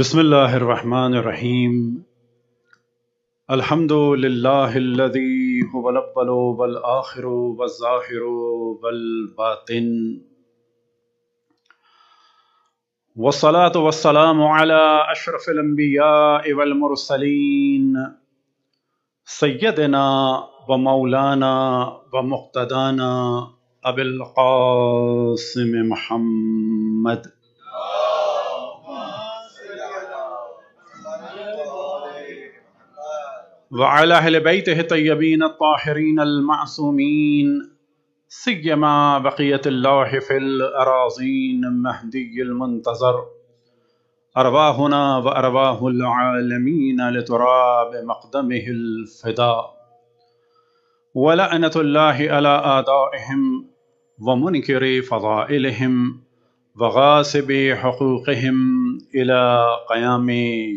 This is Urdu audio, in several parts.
بسم اللہ الرحمن الرحیم الحمد للہ الذی هو اللہ وسلامت وسلام ولا اشرف لمبیا اب المرسلین سیدنا و مولانا بمختانہ اب ابو القاسم محمد وعلى أهل بيته الطيبين الطاهرين المعصومين سيما بقية الله في الأراضين المهدي المنتظر أرواحنا وأرواح العالمين لتراب مقدمه الفداء ولعنة الله على آدائهم ومنكر فضائلهم وغاصب حقوقهم إلى قيام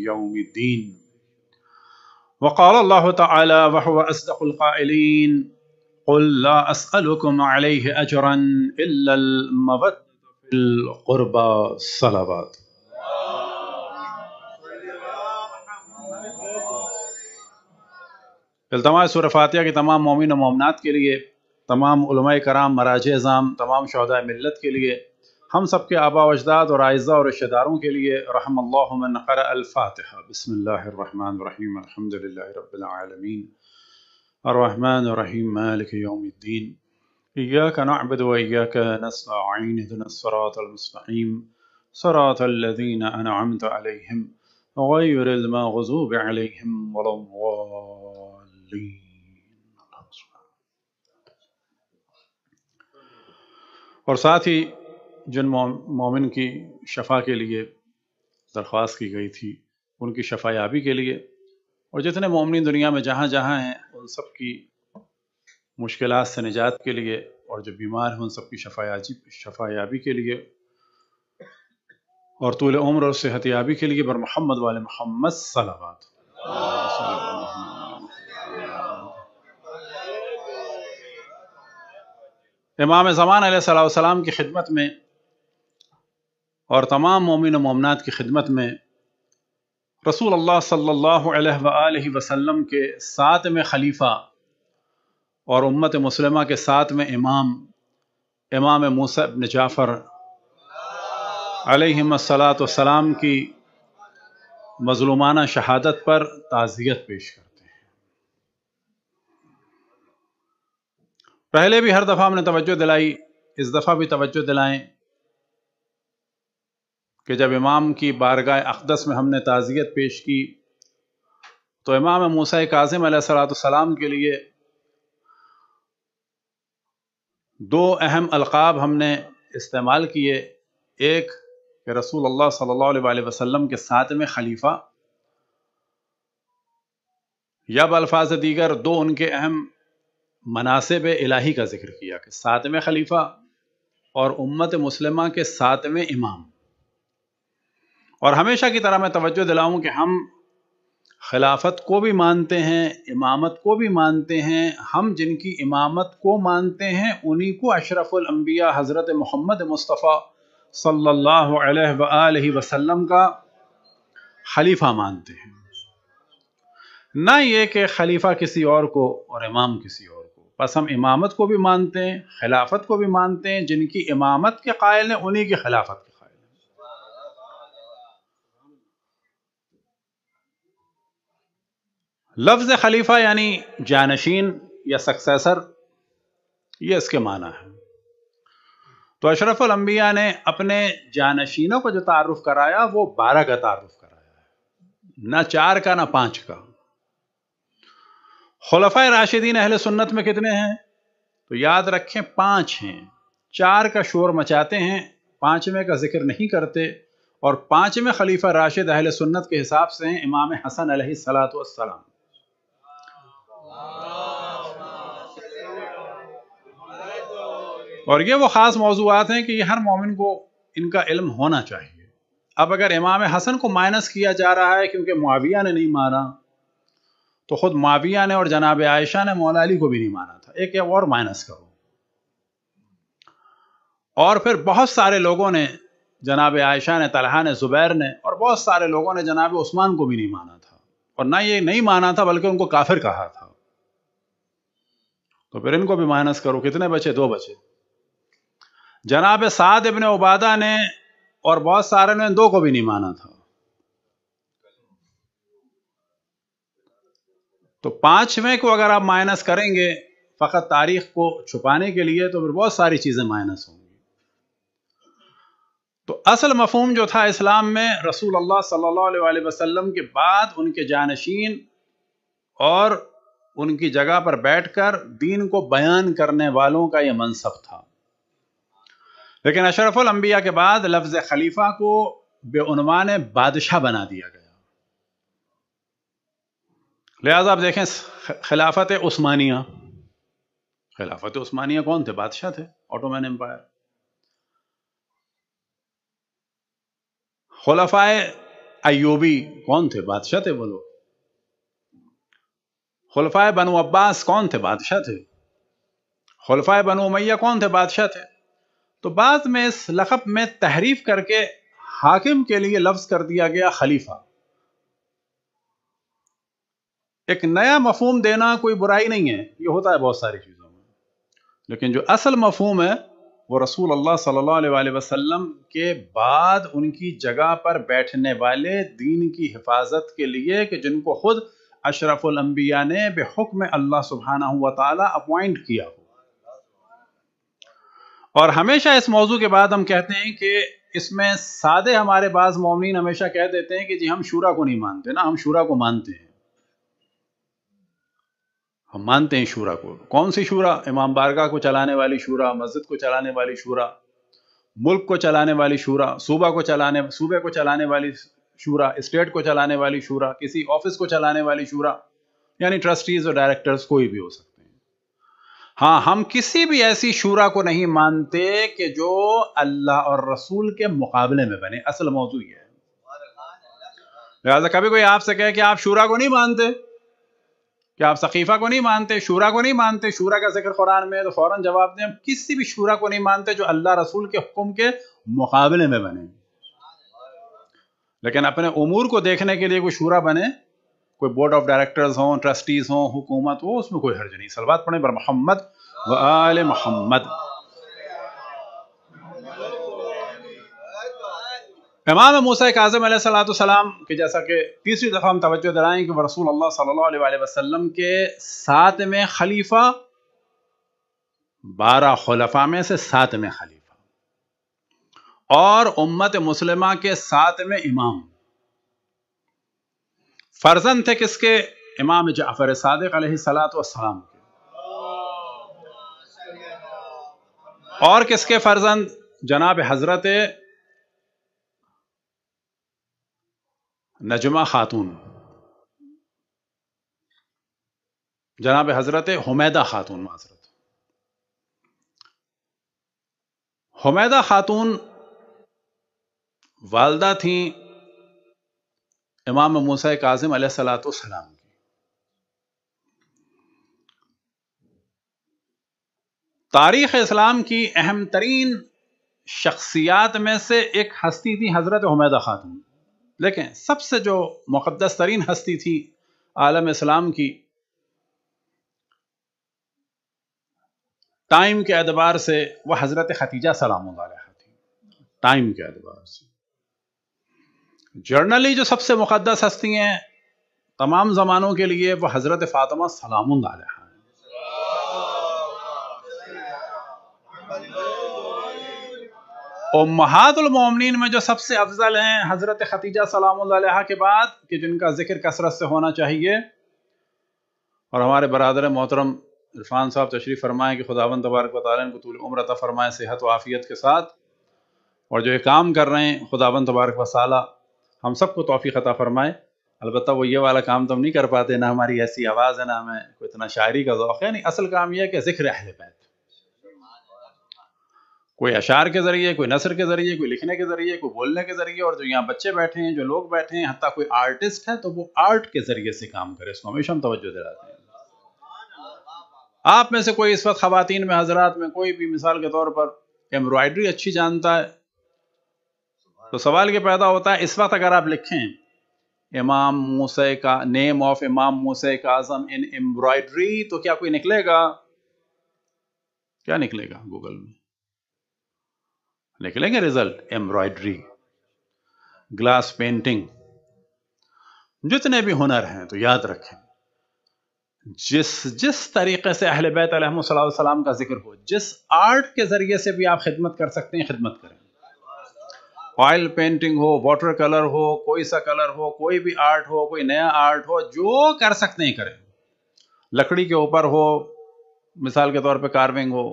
يوم الدين وقال الله تعالى وهو أصدق القائلين قل لا أسألكم عليه أجرا إلا المبت في القربى صلوات التماع سورہ فاتحہ کے تمام مومن و مومنات کے لیے تمام علماء کرام مراج اعظام تمام شہداء ملت کے لیے ہم سب کے آبا و اجداد اور عائزہ اور رشتہ کے لیے رحم اللہ من قرأ الفاتحہ بسم اللہ الرحمن الرحیم الحمد للہ رب العالمین الرحمن الرحیم مالک یوم الدین ایاک نعبد و ایاک نسلعین دن السراط المستقیم سراط الذین انعمت علیہم غیر المغضوب علیہم ولمغالین اور ساتھ ہی جن مومن کی شفا کے لیے درخواست کی گئی تھی ان کی شفا یابی کے لیے اور جتنے مومنی دنیا میں جہاں جہاں ہیں ان سب کی مشکلات سے نجات کے لیے اور جو بیمار ہیں ان سب کی شفا شفا یابی کے لیے اور طول عمر اور صحت یابی کے لیے بر محمد وال محمد امام زمان علیہ السلام کی خدمت میں اور تمام مومن و مومنات کی خدمت میں رسول اللہ صلی اللہ علیہ وآلہ وسلم کے ساتھ میں خلیفہ اور امت مسلمہ کے ساتھ میں امام امام موسیٰ بن جعفر علیہ صلاۃ والسلام کی مظلومانہ شہادت پر تعزیت پیش کرتے ہیں پہلے بھی ہر دفعہ ہم نے توجہ دلائی اس دفعہ بھی توجہ دلائیں کہ جب امام کی بارگاہ اقدس میں ہم نے تعزیت پیش کی تو امام موسیٰ کاظم علیہ السلاۃ السلام کے لیے دو اہم القاب ہم نے استعمال کیے ایک کہ رسول اللہ صلی اللہ علیہ وسلم کے ساتھ میں خلیفہ یا بالفاظ دیگر دو ان کے اہم مناسب الہی کا ذکر کیا کہ ساتھ میں خلیفہ اور امت مسلمہ کے ساتھ میں امام اور ہمیشہ کی طرح میں توجہ دلاؤں کہ ہم خلافت کو بھی مانتے ہیں امامت کو بھی مانتے ہیں ہم جن کی امامت کو مانتے ہیں انہی کو اشرف الانبیاء حضرت محمد مصطفیٰ صلی اللہ علیہ وآلہ وسلم کا خلیفہ مانتے ہیں نہ یہ کہ خلیفہ کسی اور کو اور امام کسی اور کو بس ہم امامت کو بھی مانتے ہیں خلافت کو بھی مانتے ہیں جن کی امامت کے قائل ہیں انہی کی خلافت کے لفظ خلیفہ یعنی جانشین یا سکسیسر یہ اس کے معنی ہے تو اشرف الانبیاء نے اپنے جانشینوں کو جو تعارف کرایا وہ بارہ کا تعارف کرایا نہ چار کا نہ پانچ کا خلفۂ راشدین اہل سنت میں کتنے ہیں تو یاد رکھیں پانچ ہیں چار کا شور مچاتے ہیں پانچویں کا ذکر نہیں کرتے اور پانچویں خلیفہ راشد اہل سنت کے حساب سے ہیں امام حسن علیہ صلاح والسلام اور یہ وہ خاص موضوعات ہیں کہ یہ ہر مومن کو ان کا علم ہونا چاہیے اب اگر امام حسن کو مائنس کیا جا رہا ہے کیونکہ معاویہ نے نہیں مانا تو خود معاویہ نے اور جناب عائشہ نے مولا علی کو بھی نہیں مانا تھا ایک اور مائنس کرو اور پھر بہت سارے لوگوں نے جناب عائشہ نے طلحہ نے زبیر نے اور بہت سارے لوگوں نے جناب عثمان کو بھی نہیں مانا تھا اور نہ یہ نہیں مانا تھا بلکہ ان کو کافر کہا تھا تو پھر ان کو بھی مائنس کرو کتنے بچے دو بچے جناب سعد ابن عبادہ نے اور بہت سارے نے دو کو بھی نہیں مانا تھا تو پانچویں کو اگر آپ مائنس کریں گے فقط تاریخ کو چھپانے کے لیے تو پھر بہت ساری چیزیں مائنس ہوں گی تو اصل مفہوم جو تھا اسلام میں رسول اللہ صلی اللہ علیہ وسلم کے بعد ان کے جانشین اور ان کی جگہ پر بیٹھ کر دین کو بیان کرنے والوں کا یہ منصب تھا لیکن اشرف الانبیاء کے بعد لفظ خلیفہ کو بے عنوان بادشاہ بنا دیا گیا لہذا آپ دیکھیں خلافت عثمانیہ خلافت عثمانیہ کون تھے بادشاہ تھے آٹومین امپائر خلفائے ایوبی کون تھے بادشاہ تھے بولو خلفائے بنو عباس کون تھے بادشاہ تھے خلفائے بنو امیہ کون تھے بادشاہ تھے تو بعد میں اس لقب میں تحریف کر کے حاکم کے لیے لفظ کر دیا گیا خلیفہ ایک نیا مفہوم دینا کوئی برائی نہیں ہے یہ ہوتا ہے بہت ساری چیزوں میں لیکن جو اصل مفہوم ہے وہ رسول اللہ صلی اللہ علیہ وسلم کے بعد ان کی جگہ پر بیٹھنے والے دین کی حفاظت کے لیے کہ جن کو خود اشرف الانبیاء نے بے حکم اللہ سبحانہ و تعالیٰ اپوائنٹ کیا ہو اور ہمیشہ اس موضوع کے بعد ہم کہتے ہیں کہ اس میں سادے ہمارے بعض مومنین ہمیشہ کہہ دیتے ہیں کہ جی ہم شورا کو نہیں مانتے نا ہم شورا کو مانتے ہیں ہم مانتے ہیں شورا کو کون سی شورا امام بارگاہ کو چلانے والی شورا مسجد کو چلانے والی شورا ملک کو چلانے والی شورا صوبہ کو چلانے صوبے کو چلانے والی شورا اسٹیٹ کو چلانے والی شورا کسی آفس کو چلانے والی شورا یعنی ٹرسٹیز اور ڈائریکٹرز کوئی بھی ہو سکتا ہاں ہم کسی بھی ایسی شورا کو نہیں مانتے کہ جو اللہ اور رسول کے مقابلے میں بنے اصل موضوع یہ ہے لہٰذا کبھی کوئی آپ سے کہے کہ آپ شورا کو نہیں مانتے کہ آپ ثقیفہ کو نہیں مانتے شورا کو نہیں مانتے شورا کا ذکر قرآن میں تو فوراً جواب دیں ہم کسی بھی شورا کو نہیں مانتے جو اللہ رسول کے حکم کے مقابلے میں بنے لیکن اپنے امور کو دیکھنے کے لیے کوئی شورا بنے کوئی بورڈ آف ڈائریکٹرز ہوں ٹرسٹیز ہوں حکومت ہو اس میں کوئی حرج نہیں سلوات پڑھیں بر محمد و آل محمد امام موسیٰ موسم علیہ السلام وسلام کے جیسا کہ تیسری دفعہ ہم توجہ دلائیں کہ رسول اللہ صلی اللہ علیہ وسلم کے ساتھ میں خلیفہ بارہ خلفہ میں سے ساتھ میں خلیفہ اور امت مسلمہ کے ساتھ میں امام فرزند تھے کس کے امام جعفر صادق علیہ السلات والسلام السلام اور کس کے فرزند جناب حضرت نجمہ خاتون جناب حضرت حمیدہ خاتون معذرت حمیدہ خاتون والدہ تھیں امام کاظم علیہ کی تاریخ اسلام کی اہم ترین شخصیات میں سے ایک ہستی تھی حضرت حمید خاتون لیکن سب سے جو مقدس ترین ہستی تھی عالم اسلام کی ٹائم کے اعتبار سے وہ حضرت ختیجہ سلام تھی ٹائم کے اعتبار سے جرنلی جو سب سے مقدس ہستی ہیں تمام زمانوں کے لیے وہ حضرت فاطمہ سلام اللہ میں جو سب سے افضل ہیں حضرت ختیجہ سلام اللہ علیہ کے بعد کہ جن کا ذکر کثرت سے ہونا چاہیے اور ہمارے برادر محترم عرفان صاحب تشریف فرمائے کہ خداون تبارک و تعالیٰ ان کو طول عمرتہ فرمائے صحت و عافیت کے ساتھ اور جو یہ کام کر رہے ہیں خداون تبارک و تعالیٰ ہم سب کو توفیق عطا فرمائے البتہ وہ یہ والا کام تو ہم نہیں کر پاتے نہ ہماری ایسی آواز ہے نہ ہمیں کوئی اتنا شاعری کا ذوق ہے نہیں یعنی اصل کام یہ ہے کہ ذکر اہل بیت کوئی اشعار کے ذریعے کوئی نثر کے ذریعے کوئی لکھنے کے ذریعے کوئی بولنے کے ذریعے اور جو یہاں بچے بیٹھے ہیں جو لوگ بیٹھے ہیں حتیٰ کوئی آرٹسٹ ہے تو وہ آرٹ کے ذریعے سے کام کرے اس کو ہمیشہ ہم توجہ دلاتے ہیں آپ میں سے کوئی اس وقت خواتین میں حضرات میں کوئی بھی مثال کے طور پر ایمبرائڈری اچھی جانتا ہے تو سوال یہ پیدا ہوتا ہے اس وقت اگر آپ لکھیں امام موسیٰ کا نیم آف امام موسیٰ کا اعظم ان امبرائیڈری تو کیا کوئی نکلے گا کیا نکلے گا گوگل میں نکلیں گے ریزلٹ ایمبرائڈری گلاس پینٹنگ جتنے بھی ہنر ہیں تو یاد رکھیں جس جس طریقے سے اہل بیت علیہ وسلم کا ذکر ہو جس آرٹ کے ذریعے سے بھی آپ خدمت کر سکتے ہیں خدمت کریں آئل پینٹنگ ہو واٹر کلر ہو کوئی سا کلر ہو کوئی بھی آرٹ ہو کوئی نیا آرٹ ہو جو کر سکتے ہیں کریں لکڑی کے اوپر ہو مثال کے طور پہ کارونگ ہو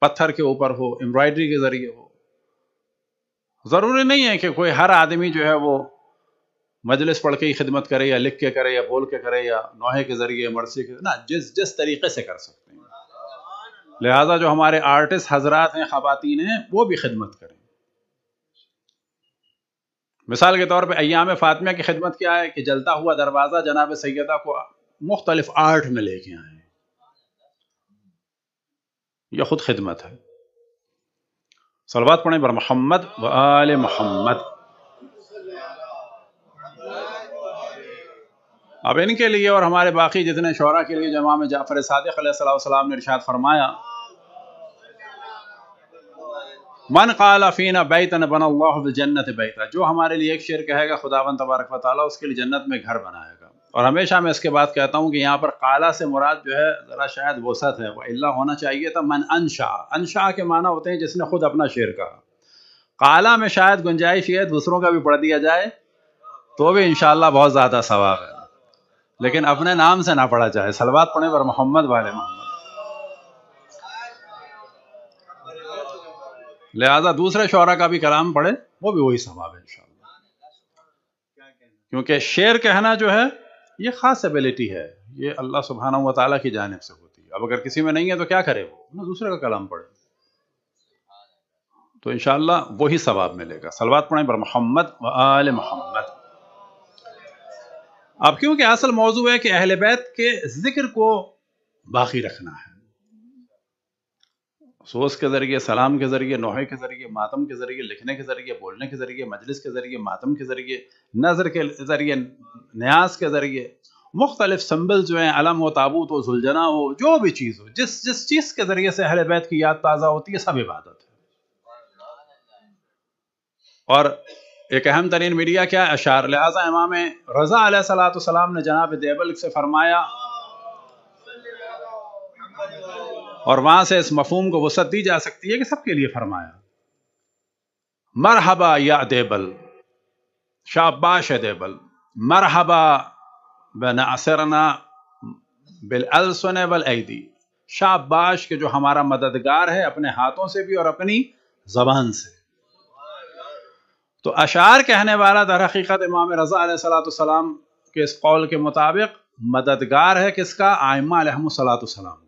پتھر کے اوپر ہو امبرائڈری کے ذریعے ہو ضروری نہیں ہے کہ کوئی ہر آدمی جو ہے وہ مجلس پڑھ کے ہی خدمت کرے یا لکھ کے کرے یا بول کے کرے یا نوحے کے ذریعے مرسی کے نہ جس جس طریقے سے کر سکتے ہیں لہٰذا جو ہمارے آرٹسٹ حضرات ہیں خواتین ہیں وہ بھی خدمت کریں مثال کے طور پہ ایام فاطمہ کی خدمت کیا ہے کہ جلتا ہوا دروازہ جناب سیدہ کو مختلف آرٹ میں لے کے آئے یہ خود خدمت ہے سلوات پڑھیں بر محمد و آل محمد اب ان کے لیے اور ہمارے باقی جتنے شعرا کے لیے جمع جعفر صادق علیہ السلام نے ارشاد فرمایا من قال فینا بیتن بن جنت بیتا جو ہمارے لیے ایک شعر کہے گا خدا بن تبارک و تعالیٰ اس کے لیے جنت میں گھر بنائے گا اور ہمیشہ میں اس کے بعد کہتا ہوں کہ یہاں پر کالا سے مراد جو ہے ذرا شاید وسعت ہے وہ اللہ ہونا چاہیے تھا من ان شاہ ان شاہ کے معنی ہوتے ہیں جس نے خود اپنا شعر کہا کالا میں شاید گنجائش یہ دوسروں کا بھی پڑھ دیا جائے تو بھی ان بہت زیادہ ثواب ہے لیکن اپنے نام سے نہ پڑھا جائے سلوات پڑھیں پر محمد والے مان لہذا دوسرے شعرا کا بھی کلام پڑھے وہ بھی وہی ثواب ہے انشاءاللہ کیونکہ شعر کہنا جو ہے یہ خاص ایبلٹی ہے یہ اللہ سبحانہ و تعالیٰ کی جانب سے ہوتی ہے اب اگر کسی میں نہیں ہے تو کیا کرے وہ دوسرے کا کلام پڑھے تو انشاءاللہ وہی ثواب ملے گا سلوات پڑھیں بر محمد و آل محمد اب کیونکہ اصل موضوع ہے کہ اہل بیت کے ذکر کو باقی رکھنا ہے افسوس کے ذریعے سلام کے ذریعے نوحے کے ذریعے ماتم کے ذریعے لکھنے کے ذریعے بولنے کے ذریعے مجلس کے ذریعے ماتم کے ذریعے نظر کے ذریعے نیاز کے ذریعے مختلف سمبل جو ہیں علم و تابوت ہو زلجنا ہو جو بھی چیز ہو جس جس چیز کے ذریعے سے اہل بیت کی یاد تازہ ہوتی ہے سب عبادت ہے اور ایک اہم ترین میڈیا کیا ہے اشار امام رضا علیہ السلام نے جناب دیبل سے فرمایا اور وہاں سے اس مفہوم کو وسعت دی جا سکتی ہے کہ سب کے لیے فرمایا مرحبا یا دیبل دیبل مرحبا شاباش کے جو ہمارا مددگار ہے اپنے ہاتھوں سے بھی اور اپنی زبان سے تو اشعار کہنے والا در حقیقت امام رضا علیہ صلاحۃ السلام کے اس قول کے مطابق مددگار ہے کس کا آئمہ علیہ صلاۃ السلام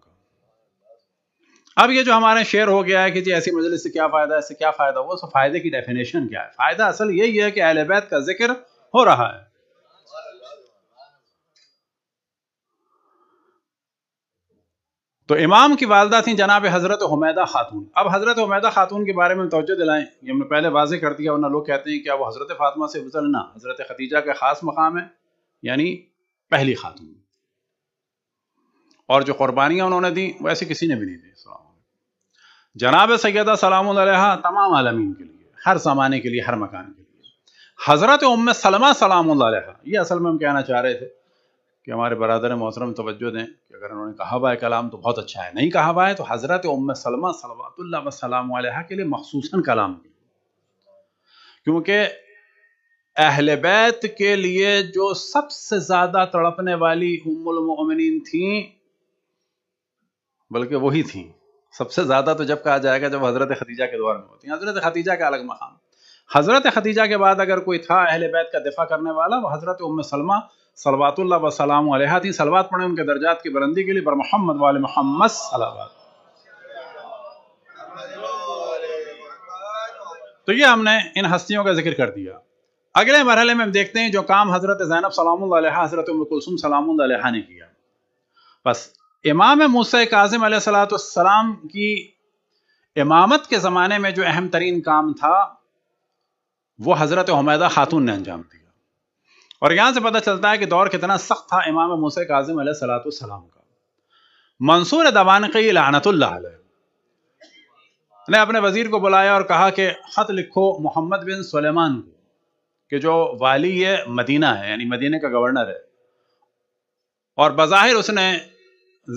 اب یہ جو ہمارے شیئر ہو گیا ہے کہ جی ایسی مجلس سے کیا فائدہ اس سے کیا فائدہ ہوا اس فائدے کی ڈیفینیشن کیا ہے فائدہ اصل یہی ہے کہ اہل بیت کا ذکر ہو رہا ہے تو امام کی والدہ تھیں جناب حضرت حمیدہ خاتون اب حضرت حمیدہ خاتون کے بارے میں توجہ دلائیں یہ پہلے واضح کر دیا ورنہ لوگ کہتے ہیں کہ وہ حضرت فاطمہ سے گزلنا حضرت ختیجہ کا خاص مقام ہے یعنی پہلی خاتون اور جو قربانیاں انہوں نے دیں ویسے کسی نے بھی نہیں دی جناب سیدہ سلام علیہ تمام عالمین کے لیے ہر زمانے کے لیے ہر مکان کے لیے حضرت ام سلمہ سلام اللہ علیہ یہ اصل میں ہم کہنا چاہ رہے تھے کہ ہمارے برادر محترم توجہ دیں کہ اگر انہوں نے کہا ہوا ہے کلام تو بہت اچھا ہے نہیں کہا ہوا ہے تو حضرت ام سلمہ اللہ و سلام علیہ کے لیے مخصوصاً کلام بھی کیونکہ اہل بیت کے لیے جو سب سے زیادہ تڑپنے والی ام المؤمنین تھیں بلکہ وہی تھیں سب سے زیادہ تو جب کہا جائے گا جب حضرت خدیجہ کے دور میں ہوتی ہیں حضرت خدیجہ کا الگ مقام حضرت خدیجہ کے بعد اگر کوئی تھا اہل بیت کا دفاع کرنے والا وہ حضرت ام سلمہ صلوات اللہ وسلام علیہ تھی سلوات پڑھیں ان کے درجات کی بلندی کے لیے بر محمد وال محمد تو یہ ہم نے ان ہستیوں کا ذکر کر دیا اگلے مرحلے میں ہم دیکھتے ہیں جو کام حضرت زینب سلام اللہ علیہ حضرت ام کلثوم سلام اللہ علیہ نے کیا بس امام موسیٰ کاظم علیہ السلاۃ والسلام کی امامت کے زمانے میں جو اہم ترین کام تھا وہ حضرت حمیدہ خاتون نے انجام دیا اور یہاں سے پتہ چلتا ہے کہ دور کتنا سخت تھا امام کاظم علیہ السلاۃ السلام کا منصور دبانقی نے اپنے وزیر کو بلایا اور کہا کہ خط لکھو محمد بن سلیمان کو کہ جو والی مدینہ ہے یعنی مدینہ کا گورنر ہے اور بظاہر اس نے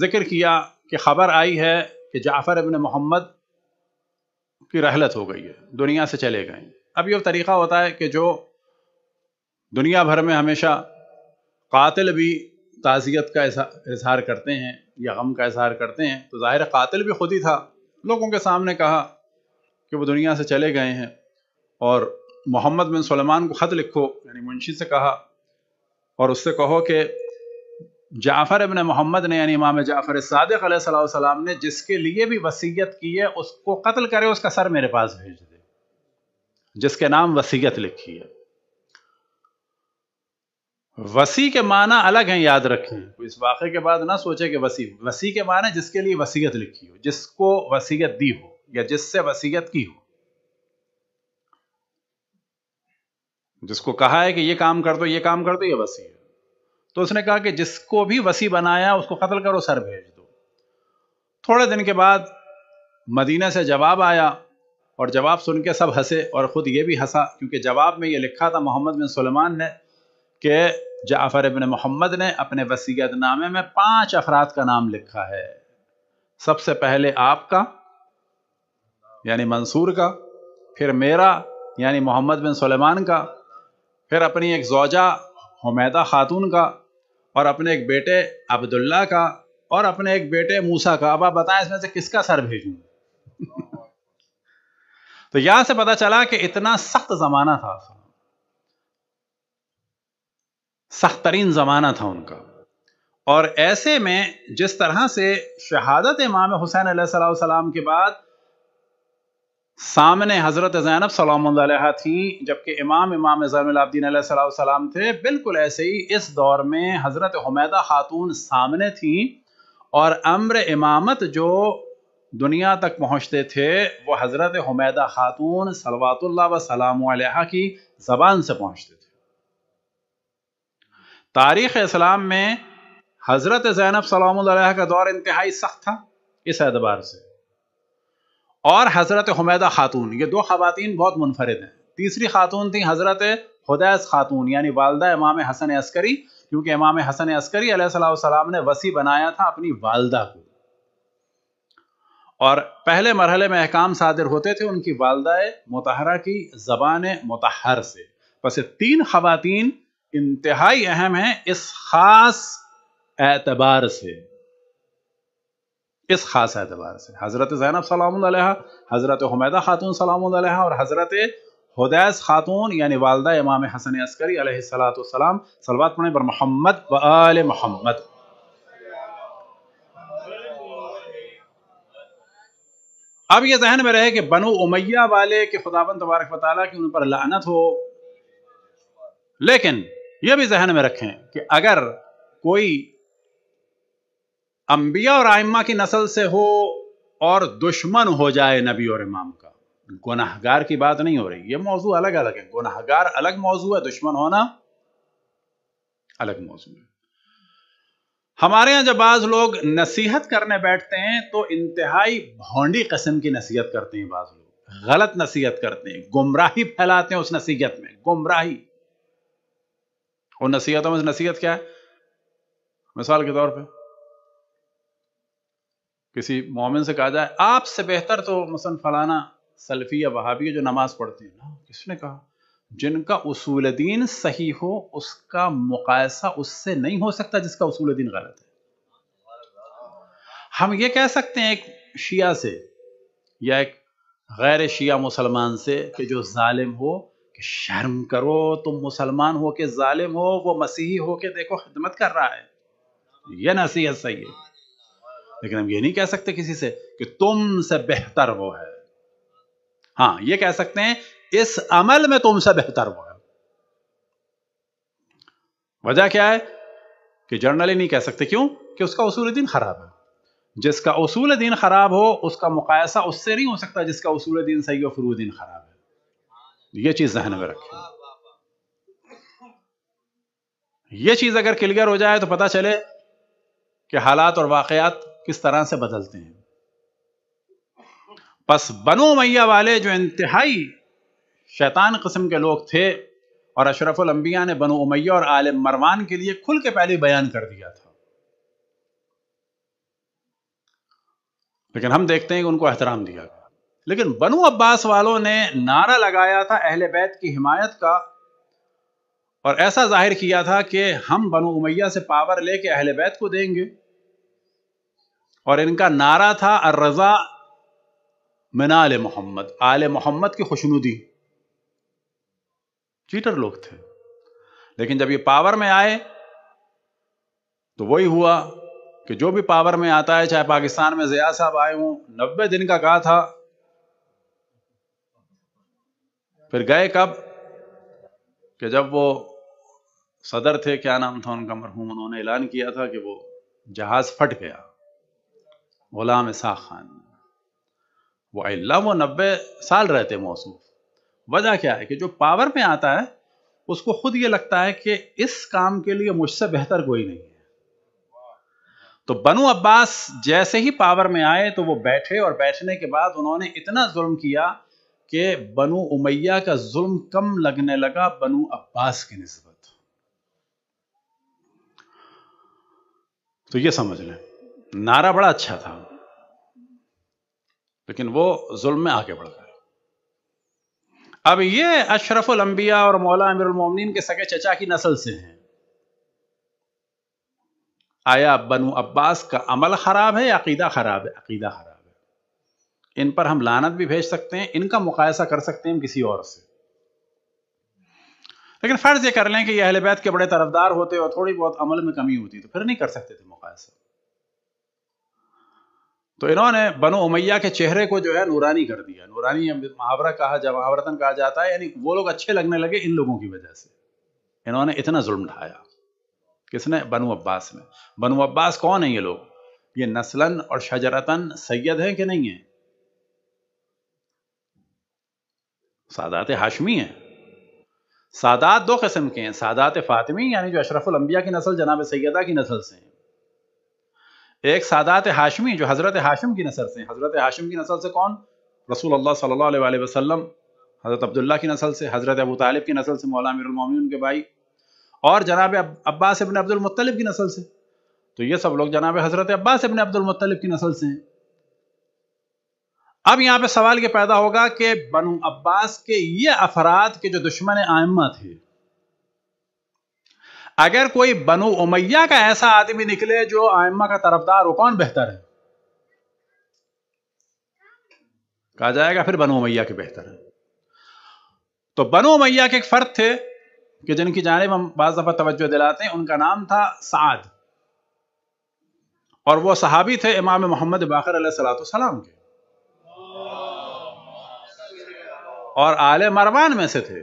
ذکر کیا کہ خبر آئی ہے کہ جعفر ابن محمد کی رحلت ہو گئی ہے دنیا سے چلے گئے ہیں یہ طریقہ ہوتا ہے کہ جو دنیا بھر میں ہمیشہ قاتل بھی تعزیت کا اظہار کرتے ہیں یا غم کا اظہار کرتے ہیں تو ظاہر قاتل بھی خود ہی تھا لوگوں کے سامنے کہا کہ وہ دنیا سے چلے گئے ہیں اور محمد بن سلمان کو خط لکھو یعنی منشی سے کہا اور اس سے کہو کہ جعفر ابن محمد نے یعنی امام جعفر صادق علیہ السلام نے جس کے لیے بھی وسیعت کی ہے اس کو قتل کرے اس کا سر میرے پاس بھیج دے جس کے نام وسیعت لکھی ہے وسیع کے معنی الگ ہیں یاد رکھیں اس واقعے کے بعد نہ سوچے کہ وسیع وسیع کے معنی جس کے لیے وسیعت لکھی ہو جس کو وسیعت دی ہو یا جس سے وسیعت کی ہو جس کو کہا ہے کہ یہ کام کر دو یہ کام کر دو یہ وسیع تو اس نے کہا کہ جس کو بھی وسیع بنایا اس کو قتل کرو سر بھیج دو تھوڑے دن کے بعد مدینہ سے جواب آیا اور جواب سن کے سب ہنسے اور خود یہ بھی ہنسا کیونکہ جواب میں یہ لکھا تھا محمد بن سلمان نے کہ جعفر بن محمد نے اپنے وسیعت نامے میں پانچ افراد کا نام لکھا ہے سب سے پہلے آپ کا یعنی منصور کا پھر میرا یعنی محمد بن سلیمان کا پھر اپنی ایک زوجہ حمیدہ خاتون کا اور اپنے ایک بیٹے عبداللہ کا اور اپنے ایک بیٹے موسا کا اب آپ بتائیں اس میں سے کس کا سر بھیجوں تو یہاں سے پتا چلا کہ اتنا سخت زمانہ تھا سخت ترین زمانہ تھا ان کا اور ایسے میں جس طرح سے شہادت امام حسین علیہ السلام کے بعد سامنے حضرت زینب سلام اللہ علیہ تھی جبکہ امام امام زرم علیہ السلام تھے بالکل ایسے ہی اس دور میں حضرت حمیدہ خاتون سامنے تھیں اور امامت جو دنیا تک پہنچتے تھے وہ حضرت حمیدہ خاتون صلوات اللہ و سلام علیہ کی زبان سے پہنچتے تھے تاریخ اسلام میں حضرت زینب سلام علیہ کا دور انتہائی سخت تھا اس اعتبار سے اور حضرت حمیدہ خاتون یہ دو خواتین بہت منفرد ہیں تیسری خاتون تھیں حضرت حدیث خاتون یعنی والدہ امام حسن عسکری کیونکہ امام حسن عسکری علیہ والسلام نے وسیع بنایا تھا اپنی والدہ کو اور پہلے مرحلے میں احکام صادر ہوتے تھے ان کی والدہ متحرہ کی زبان متحر سے بس تین خواتین انتہائی اہم ہیں اس خاص اعتبار سے اس خاص اعتبار سے حضرت زینب سلام علیہ حضرت حمیدہ خاتون سلام علیہ اور حضرت حدیث خاتون یعنی والدہ امام حسن عسکری علیہ پڑھیں بر محمد محمد و آل اب یہ ذہن میں رہے کہ بنو امیہ والے کے خدا تبارک تبارک تعالیٰ کی ان پر لعنت ہو لیکن یہ بھی ذہن میں رکھیں کہ اگر کوئی انبیاء اور آئمہ کی نسل سے ہو اور دشمن ہو جائے نبی اور امام کا گناہ گار کی بات نہیں ہو رہی یہ موضوع الگ الگ ہے گناہ گار الگ موضوع ہے دشمن ہونا الگ موضوع ہے ہمارے ہاں جب بعض لوگ نصیحت کرنے بیٹھتے ہیں تو انتہائی بھونڈی قسم کی نصیحت کرتے ہیں بعض لوگ غلط نصیحت کرتے ہیں گمراہی پھیلاتے ہیں اس نصیحت میں گمراہی وہ نصیحتوں میں نصیحت کیا ہے مثال کے طور پہ کسی مومن سے کہا جائے آپ سے بہتر تو مثلا فلانا سلفی یا وہابی جو نماز پڑھتے ہیں نا کس نے کہا جن کا اصول دین صحیح ہو اس کا مقایسہ اس سے نہیں ہو سکتا جس کا اصول دین غلط ہے ہم یہ کہہ سکتے ہیں ایک شیعہ سے یا ایک غیر شیعہ مسلمان سے کہ جو ظالم ہو کہ شرم کرو تم مسلمان ہو کے ظالم ہو وہ مسیحی ہو کے دیکھو خدمت کر رہا ہے یہ نصیحت صحیح ہے لیکن ہم یہ نہیں کہہ سکتے کسی سے کہ تم سے بہتر وہ ہے ہاں یہ کہہ سکتے ہیں اس عمل میں تم سے بہتر وہ ہے وجہ کیا ہے کہ جرنلی نہیں کہہ سکتے کیوں کہ اس کا اصول دین خراب ہے جس کا اصول دین خراب ہو اس کا مقایسہ اس سے نہیں ہو سکتا جس کا اصول دین صحیح فرو دین خراب ہے یہ چیز ذہن میں رکھیں یہ چیز اگر کلیئر ہو جائے تو پتا چلے کہ حالات اور واقعات کس طرح سے بدلتے ہیں پس بنو میہ والے جو انتہائی شیطان قسم کے لوگ تھے اور اشرف الانبیاء نے بنو امیہ اور آل مروان کے لیے کھل کے پہلے بیان کر دیا تھا لیکن ہم دیکھتے ہیں کہ ان کو احترام دیا گیا لیکن بنو عباس والوں نے نعرہ لگایا تھا اہل بیت کی حمایت کا اور ایسا ظاہر کیا تھا کہ ہم بنو امیہ سے پاور لے کے اہل بیت کو دیں گے اور ان کا نعرہ تھا الرضا من آل محمد آل محمد کی خوشنودی چیٹر لوگ تھے لیکن جب یہ پاور میں آئے تو وہی ہوا کہ جو بھی پاور میں آتا ہے چاہے پاکستان میں ضیاء صاحب آئے ہوں نبے دن کا کہا تھا پھر گئے کب کہ جب وہ صدر تھے کیا نام تھا ان کا مرحوم انہوں نے اعلان کیا تھا کہ وہ جہاز پھٹ گیا غلام اسحاق خان وہ اللہ وہ نبے سال رہتے موصوف وجہ کیا ہے کہ جو پاور میں آتا ہے اس کو خود یہ لگتا ہے کہ اس کام کے لیے مجھ سے بہتر کوئی نہیں ہے تو بنو عباس جیسے ہی پاور میں آئے تو وہ بیٹھے اور بیٹھنے کے بعد انہوں نے اتنا ظلم کیا کہ بنو امیہ کا ظلم کم لگنے لگا بنو عباس کی نسبت تو یہ سمجھ لیں نعرہ بڑا اچھا تھا لیکن وہ ظلم میں آگے بڑھ گئے اب یہ اشرف الانبیاء اور مولا امیر المومنین کے سگے چچا کی نسل سے ہیں آیا بنو عباس کا عمل خراب ہے یا عقیدہ خراب ہے عقیدہ خراب ہے ان پر ہم لانت بھی بھیج سکتے ہیں ان کا مقایسہ کر سکتے ہیں ہم کسی اور سے لیکن فرض یہ کر لیں کہ یہ اہل بیت کے بڑے طرفدار ہوتے اور تھوڑی بہت عمل میں کمی ہوتی تو پھر نہیں کر سکتے تھے مقایسہ تو انہوں نے بنو امیہ کے چہرے کو جو ہے نورانی کر دیا نورانی محاورہ کہا جب محاورتن کہا جاتا ہے یعنی وہ لوگ اچھے لگنے لگے ان لوگوں کی وجہ سے انہوں نے اتنا ظلم ڈھایا کس نے بنو عباس میں بنو عباس کون ہیں یہ لوگ یہ نسلن اور شجرتاً سید ہیں کہ نہیں ہیں سادات ہاشمی ہیں سادات دو قسم کے ہیں سادات فاطمی یعنی جو اشرف الانبیاء کی نسل جناب سیدہ کی نسل سے ہیں ایک سادات ہاشمی جو حضرت ہاشم کی نسل سے حضرت ہاشم کی نسل سے کون رسول اللہ صلی اللہ علیہ وسلم حضرت عبداللہ کی نسل سے حضرت ابو طالب کی نسل سے مولانا ان کے بھائی اور جناب عباس ابن عبد المطلب کی نسل سے تو یہ سب لوگ جناب حضرت عباس ابن عبد المطلب کی نسل سے ہیں اب یہاں پہ سوال یہ پیدا ہوگا کہ بنو عباس کے یہ افراد کے جو دشمن آئمہ تھے اگر کوئی بنو امیہ کا ایسا آدمی نکلے جو آئمہ کا طرفدار ہو کون بہتر ہے کہا جائے گا پھر بنو امیہ کے بہتر ہے تو بنو امیہ کے ایک فرد تھے کہ جن کی جانب بعض دفعہ توجہ دلاتے ہیں ان کا نام تھا سعد اور وہ صحابی تھے امام محمد باقر علیہ کے اور آل مروان میں سے تھے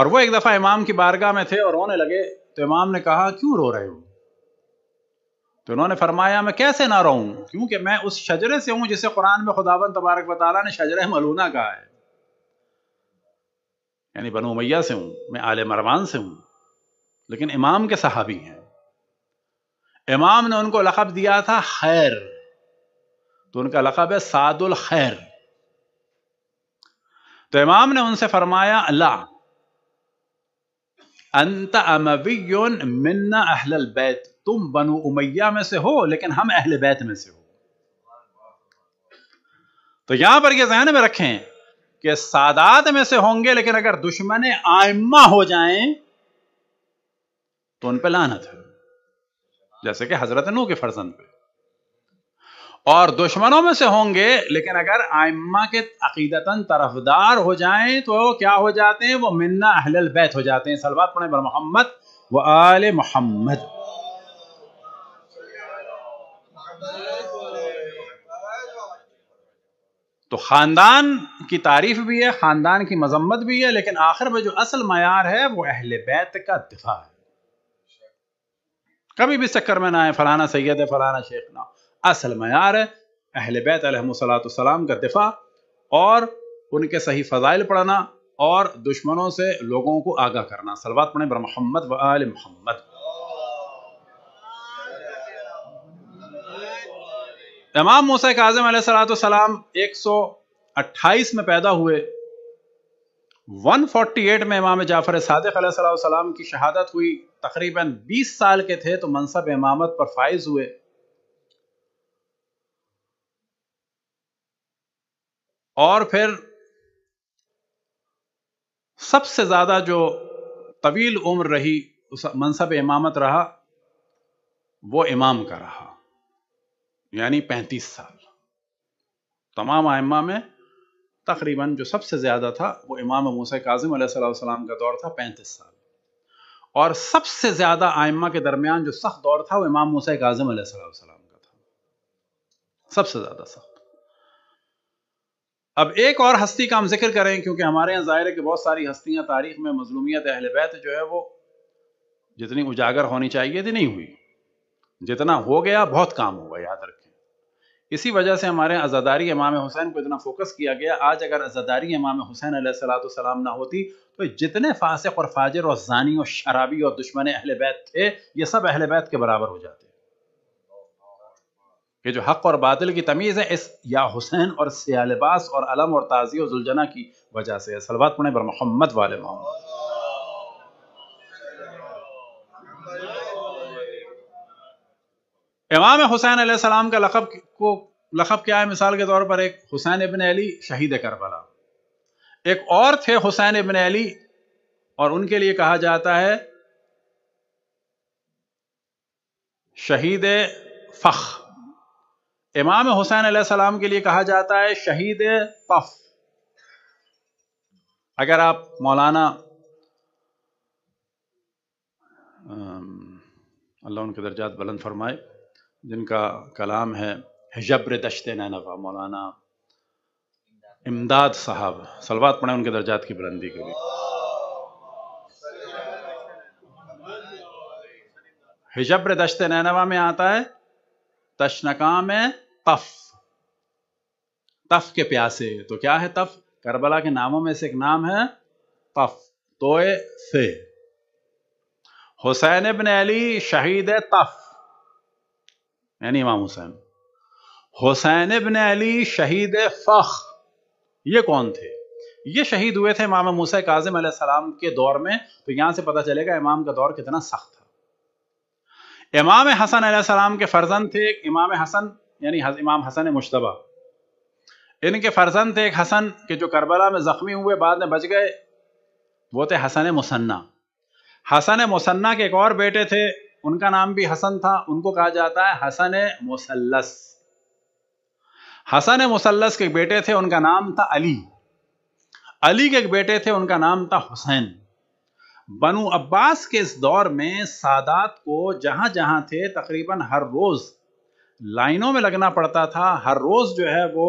اور وہ ایک دفعہ امام کی بارگاہ میں تھے اور رونے لگے تو امام نے کہا کیوں رو رہے ہو تو انہوں نے فرمایا میں کیسے نہ رو کیونکہ میں اس شجرے سے ہوں جسے قرآن میں خداون تبارک و تعالیٰ نے شجر ملونہ کہا ہے یعنی بنو امیہ سے ہوں میں آل مروان سے ہوں لیکن امام کے صحابی ہیں امام نے ان کو لقب دیا تھا خیر تو ان کا لقب ہے سعد الخیر تو امام نے ان سے فرمایا اللہ انت منا اہل البیت تم بنو امیا میں سے ہو لیکن ہم اہل بیت میں سے ہو تو یہاں پر یہ ذہن میں رکھیں کہ سادات میں سے ہوں گے لیکن اگر دشمن آئمہ ہو جائیں تو ان پہ لانت ہے جیسے کہ حضرت نو کے فرزند پہ اور دشمنوں میں سے ہوں گے لیکن اگر آئمہ کے عقیدتاً طرفدار ہو جائیں تو کیا ہو جاتے ہیں وہ منا اہل البیت ہو جاتے ہیں سلوات پڑھیں بر محمد و آل محمد تو خاندان کی تعریف بھی ہے خاندان کی مذمت بھی ہے لیکن آخر میں جو اصل معیار ہے وہ اہل بیت کا دفاع ہے کبھی بھی چکر میں نہ آئے فلانا سید ہے فلانا شیخ نہ اصل معیار ہے اہل بیت علیہ السلام کا دفاع اور ان کے صحیح فضائل پڑھنا اور دشمنوں سے لوگوں کو آگاہ کرنا سلوات پڑھیں بر محمد و آل محمد امام موسیٰ قاظم علیہ السلام ایک سو اٹھائیس میں پیدا ہوئے ون فورٹی ایٹ میں امام جعفر صادق علیہ السلام کی شہادت ہوئی تقریباً بیس سال کے تھے تو منصب امامت پر فائز ہوئے اور پھر سب سے زیادہ جو طویل عمر رہی منصب امامت رہا وہ امام کا رہا یعنی پینتیس سال تمام آئمہ میں تقریباً جو سب سے زیادہ تھا وہ امام موسیٰ کاظم علیہ السلام کا دور تھا پینتیس سال اور سب سے زیادہ آئمہ کے درمیان جو سخت دور تھا وہ امام موسیٰ کاظم علیہ السلام کا تھا سب سے زیادہ سخت اب ایک اور ہستی کا ہم ذکر کریں کیونکہ ہمارے یہاں ظاہر ہے کہ بہت ساری ہستیاں تاریخ میں مظلومیت اہل بیت جو ہے وہ جتنی اجاگر ہونی چاہیے تھی نہیں ہوئی جتنا ہو گیا بہت کام ہوا یاد رکھیں اسی وجہ سے ہمارے عزاداری امام حسین کو اتنا فوکس کیا گیا آج اگر عزاداری امام حسین علیہ السلاۃ والسلام نہ ہوتی تو جتنے فاسق اور فاجر اور زانی اور شرابی اور دشمن اہل بیت تھے یہ سب اہل بیت کے برابر ہو جاتے ہیں کہ جو حق اور باطل کی تمیز ہے اس یا حسین اور سیاہ لباس اور علم اور تازی و ولجنا کی وجہ سے سلوات پڑھیں بر محمد والے محمد امام حسین علیہ السلام کا لقب کو لقب کیا ہے مثال کے طور پر ایک حسین ابن علی شہید کربلا ایک اور تھے حسین ابن علی اور ان کے لیے کہا جاتا ہے شہید فخ امام حسین علیہ السلام کے لیے کہا جاتا ہے شہید پف اگر آپ مولانا اللہ ان کے درجات بلند فرمائے جن کا کلام ہے حجبر دشت نینوا مولانا امداد صاحب سلوات پڑھیں ان کے درجات کی بلندی کے لیے حجبر دشت نینوا میں آتا ہے تشنکام تف تف کے پیاسے تو کیا ہے تف کربلا کے ناموں میں سے ایک نام ہے تف توئے سے حسین ابن علی شہید تف یعنی امام حسین حسین ابن علی شہید فخ یہ کون تھے یہ شہید ہوئے تھے امام موسیٰ کاظم علیہ السلام کے دور میں تو یہاں سے پتا چلے گا امام کا دور کتنا سخت تھا امام حسن علیہ السلام کے فرزند تھے امام حسن یعنی امام حسن مشتبہ ان کے فرزند تھے ایک حسن کے جو کربلا میں زخمی ہوئے بعد میں بچ گئے وہ تھے حسن مسنہ حسن مسنہ کے ایک اور بیٹے تھے ان کا نام بھی حسن تھا ان کو کہا جاتا ہے حسن مسلس حسن مسلس کے ایک بیٹے تھے ان کا نام تھا علی علی کے ایک بیٹے تھے ان کا نام تھا حسین بنو عباس کے اس دور میں سادات کو جہاں جہاں تھے تقریباً ہر روز لائنوں میں لگنا پڑتا تھا ہر روز جو ہے وہ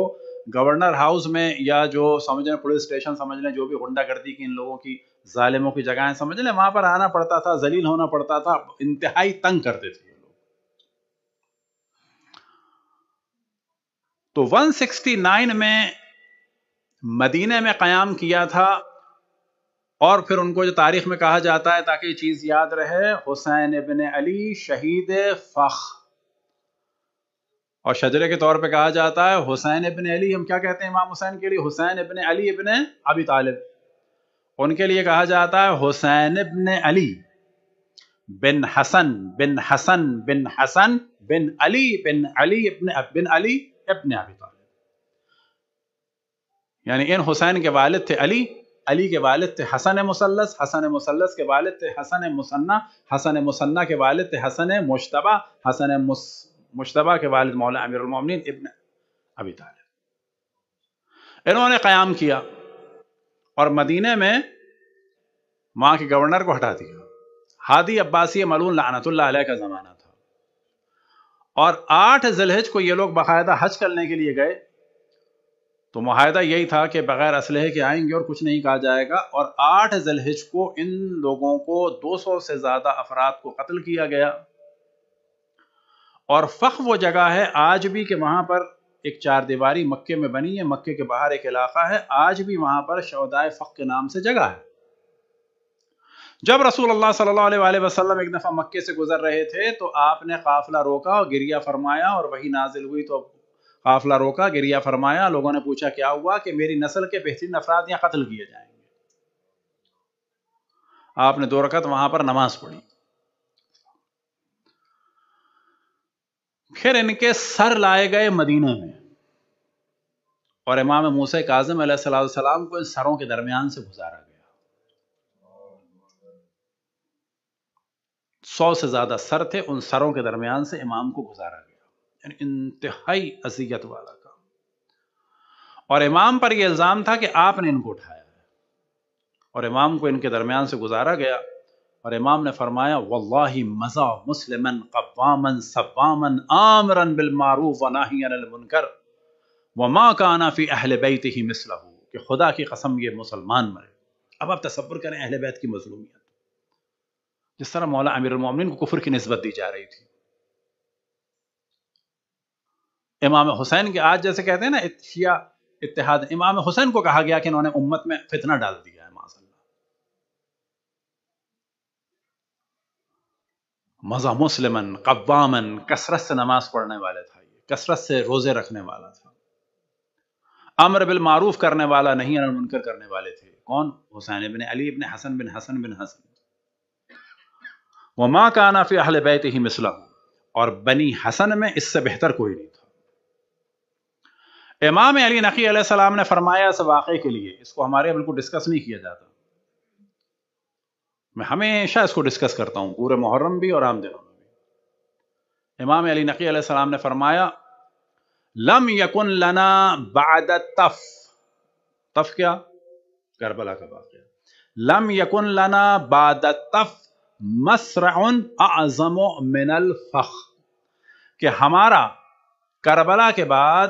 گورنر ہاؤس میں یا جو سمجھ لیں پولیس اسٹیشن سمجھ لیں جو بھی ہنڈا گردی کی ان لوگوں کی ظالموں کی جگہیں سمجھ لیں وہاں پر آنا پڑتا تھا ذلیل ہونا پڑتا تھا انتہائی تنگ کرتے تھے تو ون سکسٹی نائن میں مدینہ میں قیام کیا تھا اور پھر ان کو جو تاریخ میں کہا جاتا ہے تاکہ یہ چیز یاد رہے حسین ابن علی شہید فخ اور شجرے کے طور پہ کہا جاتا ہے حسین ابن علی ہم کیا کہتے ہیں امام حسین کے لیے حسین ابن علی ابن ابی طالب ان کے لیے کہا جاتا ہے حسین ابن علی بن بن بن بن بن حسن حسن حسن علی علی ابن ابن علی ابی طالب یعنی ان حسین کے والد تھے علی علی کے والد تھے حسن مسلس حسن مسلس کے والد تھے حسن مسنہ حسن مسنہ کے والد تھے حسن مشتبہ حسن مشتبہ کے والد مولا امیر المومنین ابن ابی طالب انہوں نے قیام کیا اور مدینہ میں گورنر کو ہٹا دیا ہادی عباسی ملون لعنت اللہ علیہ کا زمانہ تھا اور آٹھ زلحج کو یہ لوگ باقاعدہ حج کرنے کے لیے گئے تو معاہدہ یہی تھا کہ بغیر اسلحے کے آئیں گے اور کچھ نہیں کہا جائے گا اور آٹھ زلحج کو ان لوگوں کو دو سو سے زیادہ افراد کو قتل کیا گیا اور فخ وہ جگہ ہے آج بھی کہ وہاں پر ایک چار دیواری مکے میں بنی ہے مکے کے باہر ایک علاقہ ہے آج بھی وہاں پر شودائے فخ کے نام سے جگہ ہے جب رسول اللہ صلی اللہ علیہ وسلم ایک دفعہ مکے سے گزر رہے تھے تو آپ نے قافلہ روکا اور گریہ فرمایا اور وہی نازل ہوئی تو قافلہ روکا گریہ فرمایا لوگوں نے پوچھا کیا ہوا کہ میری نسل کے بہترین افراد یہاں قتل کیے جائیں گے آپ نے دو رکعت وہاں پر نماز پڑھی پھر ان کے سر لائے گئے مدینہ میں اور امام موسیٰ کاظم علیہ السلام کو ان سروں کے درمیان سے گزارا گیا سو سے زیادہ سر تھے ان سروں کے درمیان سے امام کو گزارا گیا یعنی انتہائی اذیت والا کام اور امام پر یہ الزام تھا کہ آپ نے ان کو اٹھایا ہے اور امام کو ان کے درمیان سے گزارا گیا और इमाम ने फरमाया वल्लाहि मज़ा मुसलमन कवामन सवामन आमरन बिलमारूफ व नाहियनकर व माँ का आना फ़ी अहल बैत ही मिसलहू कि खुदा की कसम ये मुसलमान मरे अब आप तस्वुर करें अहल बैत की मजलूमियत जिस तरह मौला अमीर उमिन को कुफर की नस्बत दी जा रही थी इमाम हुसैन के आज जैसे कहते हैं ना शिया इतिहाद इमाम हुसैन को कहा गया कि इन्होंने उम्मत में फितना डाल दी مزہ مسلمن قوامن کثرت سے نماز پڑھنے والے تھا یہ کثرت سے روزے رکھنے والا تھا امر بالمعروف کرنے والا نہیں منکر کرنے والے تھے کون حسین حسن بن حسن بن حسن وما کانا فی اہل بیت ہی مسلم اور بنی حسن میں اس سے بہتر کوئی نہیں تھا امام علی نقی علیہ السلام نے فرمایا اس واقعے کے لیے اس کو ہمارے بالکل ڈسکس نہیں کیا جاتا میں ہمیشہ اس کو ڈسکس کرتا ہوں پورے محرم بھی اور عام میں بھی امام علی نقی علیہ السلام نے فرمایا لم یکن لنا بعد تف تف کیا کربلا کا واقعہ لم یکن لنا بعد تف مسرع اعظم من الفخ کہ ہمارا کربلا کے بعد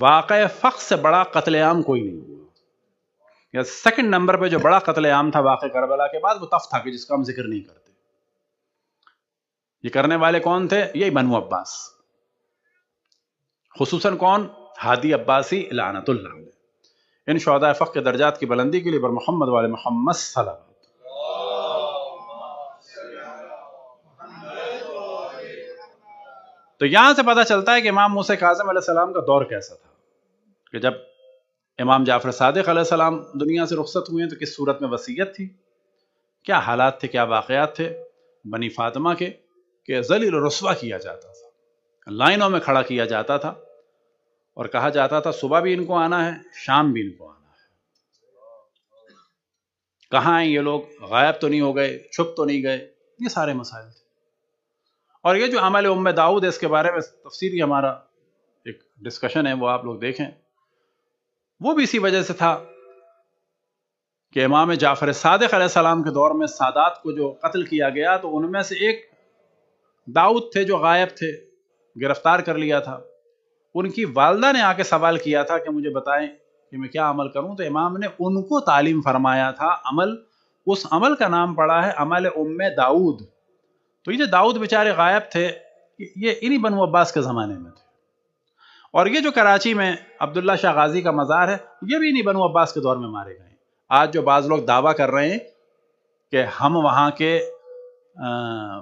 واقع فخ سے بڑا قتل عام کوئی نہیں ہوا یا سیکنڈ نمبر پہ جو بڑا قتل عام تھا واقع کربلا کے بعد وہ تف تھا کہ جس کا ہم ذکر نہیں کرتے یہ کرنے والے کون تھے یہی بنو عباس کون عباسی لعنت اللہ ان فق کے درجات کی بلندی کے لیے بر محمد والے محمد والد تو یہاں سے پتا چلتا ہے کہ امام موسیٰ کاظم علیہ السلام کا دور کیسا تھا کہ جب امام جعفر صادق علیہ السلام دنیا سے رخصت ہوئے ہیں تو کس صورت میں وسیعت تھی کیا حالات تھے کیا واقعات تھے بنی فاطمہ کے کہ ذلیل رسوا کیا جاتا تھا لائنوں میں کھڑا کیا جاتا تھا اور کہا جاتا تھا صبح بھی ان کو آنا ہے شام بھی ان کو آنا ہے کہاں ہیں یہ لوگ غائب تو نہیں ہو گئے چھپ تو نہیں گئے یہ سارے مسائل تھے اور یہ جو عمل ام داؤد ہے اس کے بارے میں تفصیلی ہمارا ایک ڈسکشن ہے وہ آپ لوگ دیکھیں وہ بھی اسی وجہ سے تھا کہ امام جعفر صادق علیہ السلام کے دور میں سادات کو جو قتل کیا گیا تو ان میں سے ایک داؤد تھے جو غائب تھے گرفتار کر لیا تھا ان کی والدہ نے آ کے سوال کیا تھا کہ مجھے بتائیں کہ میں کیا عمل کروں تو امام نے ان کو تعلیم فرمایا تھا عمل اس عمل کا نام پڑا ہے عمل ام داؤد تو یہ جو داؤد بیچارے غائب تھے یہ انہی بنو عباس کے زمانے میں تھے اور یہ جو کراچی میں عبداللہ شاہ غازی کا مزار ہے یہ بھی نہیں بنو عباس کے دور میں مارے گئے آج جو بعض لوگ دعویٰ کر رہے ہیں کہ ہم وہاں کے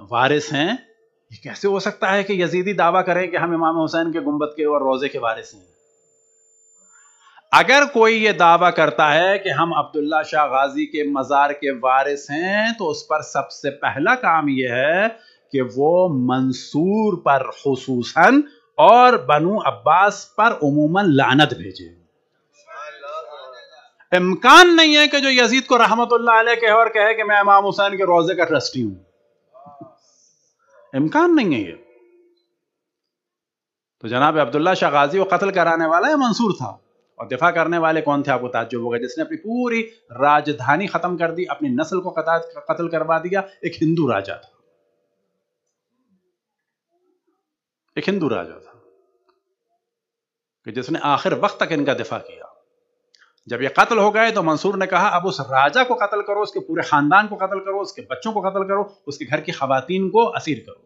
وارث ہیں یہ کیسے ہو سکتا ہے کہ یزیدی دعویٰ کریں کہ ہم امام حسین کے گنبت کے اور روزے کے وارث ہیں اگر کوئی یہ دعویٰ کرتا ہے کہ ہم عبداللہ شاہ غازی کے مزار کے وارث ہیں تو اس پر سب سے پہلا کام یہ ہے کہ وہ منصور پر خصوصاً اور بنو عباس پر عموماً لعنت بھیجے امکان نہیں ہے کہ جو یزید کو رحمت اللہ علیہ اور کہے کہ میں امام حسین کے روزے کا ٹرسٹی ہوں امکان نہیں ہے یہ تو جناب عبداللہ شاہ غازی کو قتل کرانے والا ہے منصور تھا اور دفاع کرنے والے کون تھے آپ کو تعجب ہو گئے جس نے اپنی پوری راجدھانی ختم کر دی اپنی نسل کو قتل کروا دیا ایک ہندو راجا تھا ایک ہندو راجا تھا کہ جس نے آخر وقت تک ان کا دفاع کیا جب یہ قتل ہو گئے تو منصور نے کہا اب اس راجا کو قتل کرو اس کے پورے خاندان کو قتل کرو اس کے بچوں کو قتل کرو اس کے گھر کی خواتین کو اسیر کرو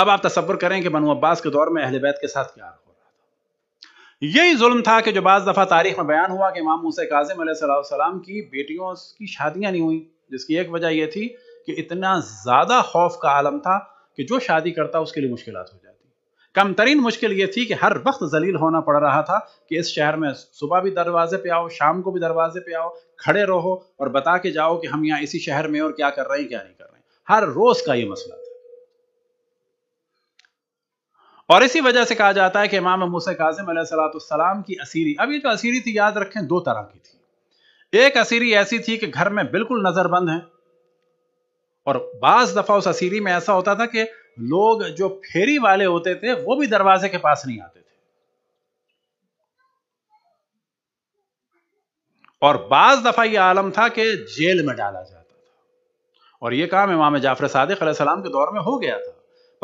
اب آپ تصور کریں کہ بنو عباس کے دور میں اہل بیت کے ساتھ کیا ہو رہا تھا یہی ظلم تھا کہ جو بعض دفعہ تاریخ میں بیان ہوا کہ امام موسیٰ کاظم علیہ السلام کی بیٹیوں کی شادیاں نہیں ہوئیں جس کی ایک وجہ یہ تھی کہ اتنا زیادہ خوف کا عالم تھا کہ جو شادی کرتا اس کے لیے مشکلات ہو جاتی کم ترین مشکل یہ تھی کہ ہر وقت ذلیل ہونا پڑ رہا تھا کہ اس شہر میں صبح بھی دروازے پہ آؤ شام کو بھی دروازے پہ آؤ کھڑے رہو اور بتا کے جاؤ کہ ہم یہاں اسی شہر میں اور کیا کر رہے ہیں کیا نہیں کر رہے ہیں ہر روز کا یہ مسئلہ تھا اور اسی وجہ سے کہا جاتا ہے کہ امام موسیٰ کاظم علیہ السلام کی اسیری اب یہ جو اسیری تھی یاد رکھیں دو طرح کی تھی ایک اسیری ایسی تھی کہ گھر میں بالکل نظر بند ہیں اور بعض دفعہ اس اسیری میں ایسا ہوتا تھا کہ لوگ جو پھیری والے ہوتے تھے وہ بھی دروازے کے پاس نہیں آتے تھے اور بعض دفعہ یہ عالم تھا کہ جیل میں ڈالا جاتا تھا اور یہ کام امام جعفر صادق علیہ السلام کے دور میں ہو گیا تھا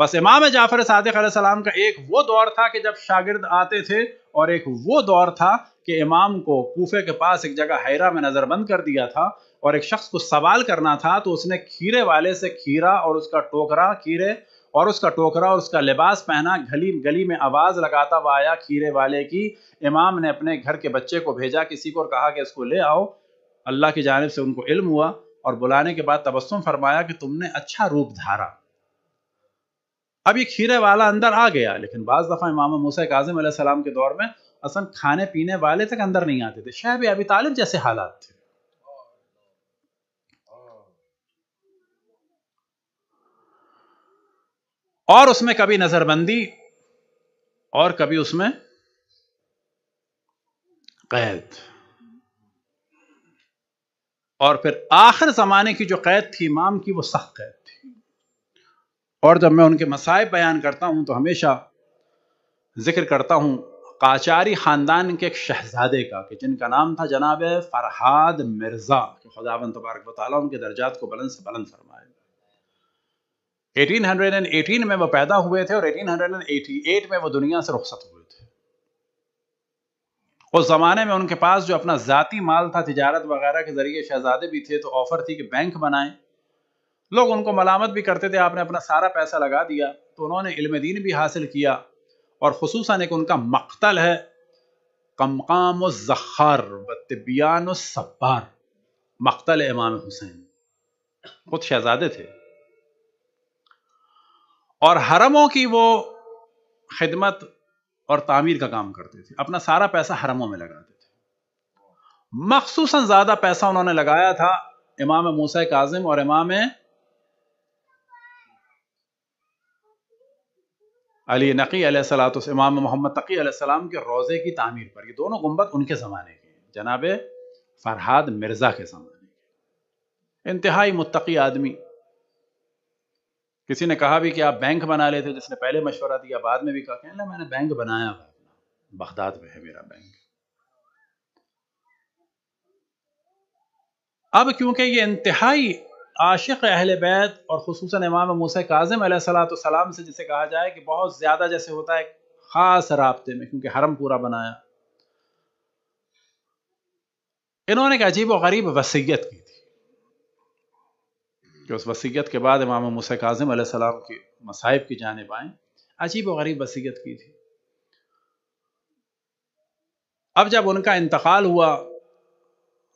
بس امام جعفر صادق علیہ السلام کا ایک وہ دور تھا کہ جب شاگرد آتے تھے اور ایک وہ دور تھا کہ امام کو کوفے کے پاس ایک جگہ حیرہ میں نظر بند کر دیا تھا اور ایک شخص کو سوال کرنا تھا تو اس نے کھیرے والے سے کھیرا اور اس کا ٹوکرا کھیرے اور اس کا ٹوکرا اور اس کا لباس پہنا گلی گلی میں آواز لگاتا ہوا آیا کھیرے والے کی امام نے اپنے گھر کے بچے کو بھیجا کسی کو اور کہا کہ اس کو لے آؤ اللہ کی جانب سے ان کو علم ہوا اور بلانے کے بعد تبسم فرمایا کہ تم نے اچھا روپ دھارا اب یہ کھیرے والا اندر آ گیا لیکن بعض دفعہ امام موسیٰ کاظم علیہ السلام کے دور میں اصل کھانے پینے والے تک اندر نہیں آتے تھے شہب ابی ابھی جیسے حالات تھے اور اس میں کبھی نظر بندی اور کبھی اس میں قید اور پھر آخر زمانے کی جو قید تھی امام کی وہ سخت قید تھی اور جب میں ان کے مسائب بیان کرتا ہوں تو ہمیشہ ذکر کرتا ہوں قاچاری خاندان کے ایک شہزادے کا کہ جن کا نام تھا جناب فرحاد مرزا خدا بند تبارک ان کے درجات کو بلند سے بلند فرمائے ایٹین ایٹین میں وہ پیدا ہوئے تھے اور میں وہ دنیا سے رخصت ہوئے تھے اس زمانے میں ان کے پاس جو اپنا ذاتی مال تھا تجارت وغیرہ کے ذریعے شہزادے بھی تھے تو آفر تھی کہ بینک بنائیں لوگ ان کو ملامت بھی کرتے تھے آپ نے اپنا سارا پیسہ لگا دیا تو انہوں نے علم دین بھی حاصل کیا اور خصوصاً ایک ان کا مقتل ہے کمقام و ذخر الصبار مقتل امام حسین خود شہزادے تھے اور حرموں کی وہ خدمت اور تعمیر کا کام کرتے تھے اپنا سارا پیسہ حرموں میں لگاتے تھے مخصوصاً زیادہ پیسہ انہوں نے لگایا تھا امام موسیٰ کاظم اور امام علی نقی علیہ السلام امام محمد تقی علیہ السلام کے روزے کی تعمیر پر یہ دونوں گمبت ان کے زمانے کے جناب فرحاد مرزا کے زمانے کے انتہائی متقی آدمی کسی نے کہا بھی کہ آپ بینک بنا لیتے جس نے پہلے مشورہ دیا بعد میں بھی کہا کہ میں نے بینک بنایا بغداد میں ہے میرا بینک اب کیونکہ یہ انتہائی عاشق اہل بیت اور خصوصاً امام موسیٰ کاظم علیہ السلام سے جسے کہا جائے کہ بہت زیادہ جیسے ہوتا ہے خاص رابطے میں کیونکہ حرم پورا بنایا انہوں نے ایک عجیب و غریب وسیعت کی تھی کہ اس وسیعت کے بعد امام موسیٰ کاظم علیہ السلام کی مصائب کی جانب آئیں عجیب و غریب وسیعت کی تھی اب جب ان کا انتقال ہوا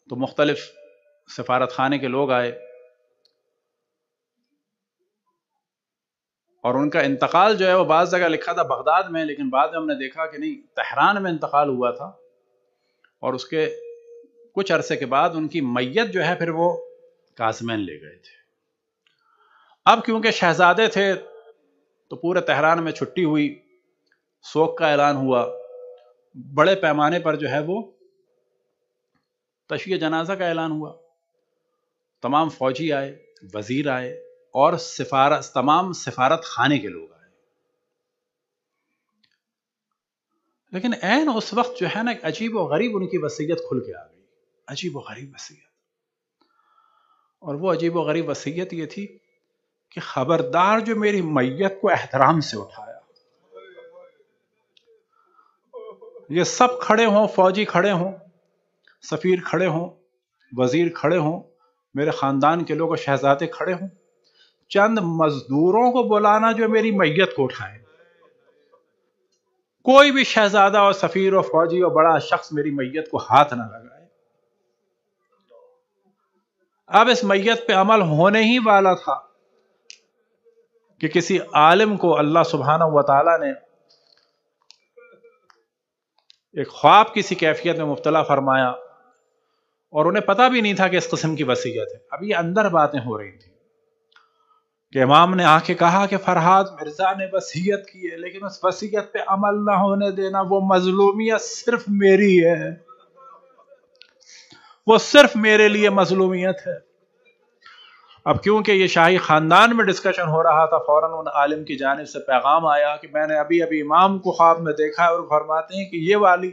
تو مختلف سفارت خانے کے لوگ آئے اور ان کا انتقال جو ہے وہ بعض جگہ لکھا تھا بغداد میں لیکن بعد میں ہم نے دیکھا کہ نہیں تہران میں انتقال ہوا تھا اور اس کے کچھ عرصے کے بعد ان کی میت جو ہے پھر وہ کاسمین لے گئے تھے اب کیونکہ شہزادے تھے تو پورے تہران میں چھٹی ہوئی سوک کا اعلان ہوا بڑے پیمانے پر جو ہے وہ تشیع جنازہ کا اعلان ہوا تمام فوجی آئے وزیر آئے اور سفارت تمام سفارت خانے کے لوگ آئے لیکن این اس وقت جو ہے نا ایک عجیب و غریب ان کی وسیعت کھل کے آ گئی عجیب و غریب وسیعت اور وہ عجیب و غریب وسیعت یہ تھی کہ خبردار جو میری میت کو احترام سے اٹھایا یہ سب کھڑے ہوں فوجی کھڑے ہوں سفیر کھڑے ہوں وزیر کھڑے ہوں میرے خاندان کے لوگ اور شہزادے کھڑے ہوں چند مزدوروں کو بلانا جو میری میت کو اٹھائے کوئی بھی شہزادہ اور سفیر اور فوجی اور بڑا شخص میری میت کو ہاتھ نہ لگائے اب اس میت پہ عمل ہونے ہی والا تھا کہ کسی عالم کو اللہ سبحانہ و تعالیٰ نے ایک خواب کسی کیفیت میں مبتلا فرمایا اور انہیں پتا بھی نہیں تھا کہ اس قسم کی وسیعت ہے اب یہ اندر باتیں ہو رہی تھی کہ امام نے آ کے کہا کہ فرحاد مرزا نے وسیعت کی ہے لیکن اس وسیعت پہ عمل نہ ہونے دینا وہ مظلومیت صرف میری ہے وہ صرف میرے لیے مظلومیت ہے اب کیونکہ یہ شاہی خاندان میں ڈسکشن ہو رہا تھا فوراً ان عالم کی جانب سے پیغام آیا کہ میں نے ابھی ابھی امام کو خواب میں دیکھا اور فرماتے ہیں کہ یہ والی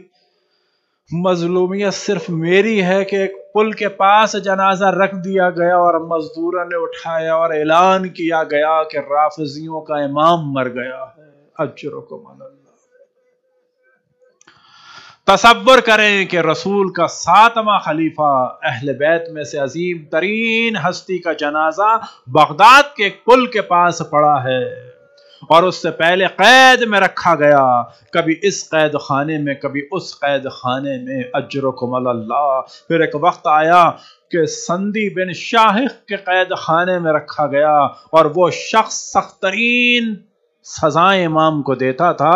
مظلومیت صرف میری ہے کہ ایک پل کے پاس جنازہ رکھ دیا گیا اور مزدور نے اٹھایا اور اعلان کیا گیا کہ رافضیوں کا امام مر گیا ہے اچر کو تصور کریں کہ رسول کا ساتواں خلیفہ اہل بیت میں سے عظیم ترین ہستی کا جنازہ بغداد کے پل کے پاس پڑا ہے اور اس سے پہلے قید میں رکھا گیا کبھی اس قید خانے میں کبھی اس قید خانے میں اجرکم اللہ پھر ایک وقت آیا کہ سندی بن شاہق کے قید خانے میں رکھا گیا اور وہ شخص سخت ترین سزائیں امام کو دیتا تھا